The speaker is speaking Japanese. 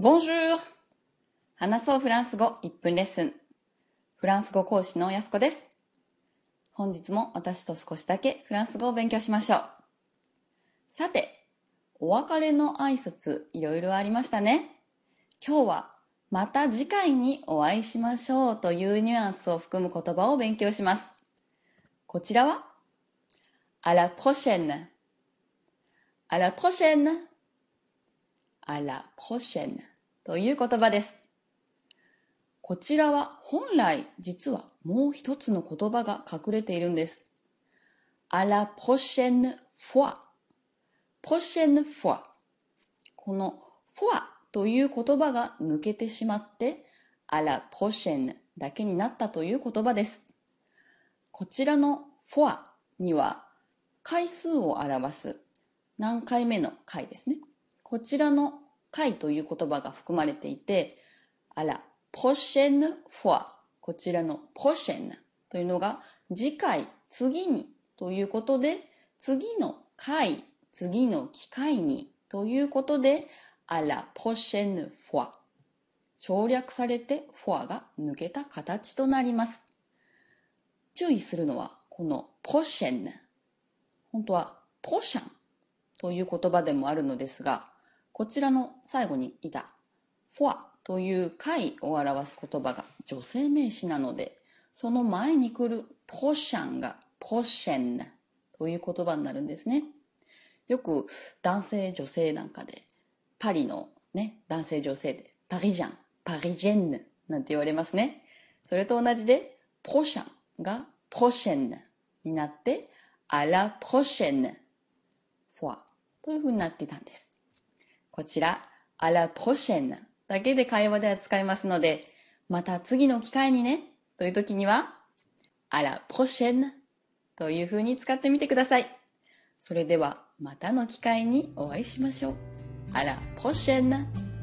Bonjour! 話そうフランス語1分レッスン。フランス語講師のやすこです。本日も私と少しだけフランス語を勉強しましょう。さて、お別れの挨拶いろいろありましたね。今日はまた次回にお会いしましょうというニュアンスを含む言葉を勉強します。こちらは À la prochaine. À la prochaine. À la prochaine. という言葉です。こちらは本来実はもう一つの言葉が隠れているんです。à la prochaine fois。prochaine fois。この fois という言葉が抜けてしまって à la prochaine だけになったという言葉です。こちらの fois には回数を表す何回目の回ですね。こちらの回という言葉が含まれていて、あら、ポシェヌフォア。こちらのポシェヌというのが次回、次にということで、次の回、次の機会にということで、あら、ポシェヌフォア。省略されてフォアが抜けた形となります。注意するのは、このポシェヌ。本当はポシャンという言葉でもあるのですが、こちらの最後にいたフォアという回を表す言葉が女性名詞なので、その前に来るポシャンがポシェンという言葉になるんですね。よく男性女性なんかで、パリのね、男性女性でパリジャン、パリジェンヌなんて言われますね。それと同じで、ポシャンがポシェンになって、à la prochaine というふうになっていたんです。こちら、à la prochaine だけで会話では使いますので、また次の機会にねという時には、à la prochaine というふうに使ってみてください。それではまたの機会にお会いしましょう。à la prochaine!